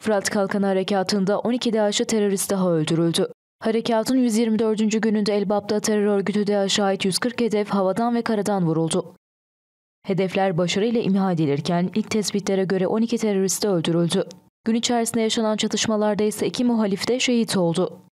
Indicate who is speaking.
Speaker 1: Fırat Kalkanı Harekatı'nda 12 DAEŞ'li terörist daha öldürüldü. Harekatın 124. gününde Elbap'ta terör örgütü DAEŞ'e ait 140 hedef havadan ve karadan vuruldu. Hedefler başarıyla imha edilirken ilk tespitlere göre 12 terörist de öldürüldü. Gün içerisinde yaşanan çatışmalarda ise iki muhalif de şehit oldu.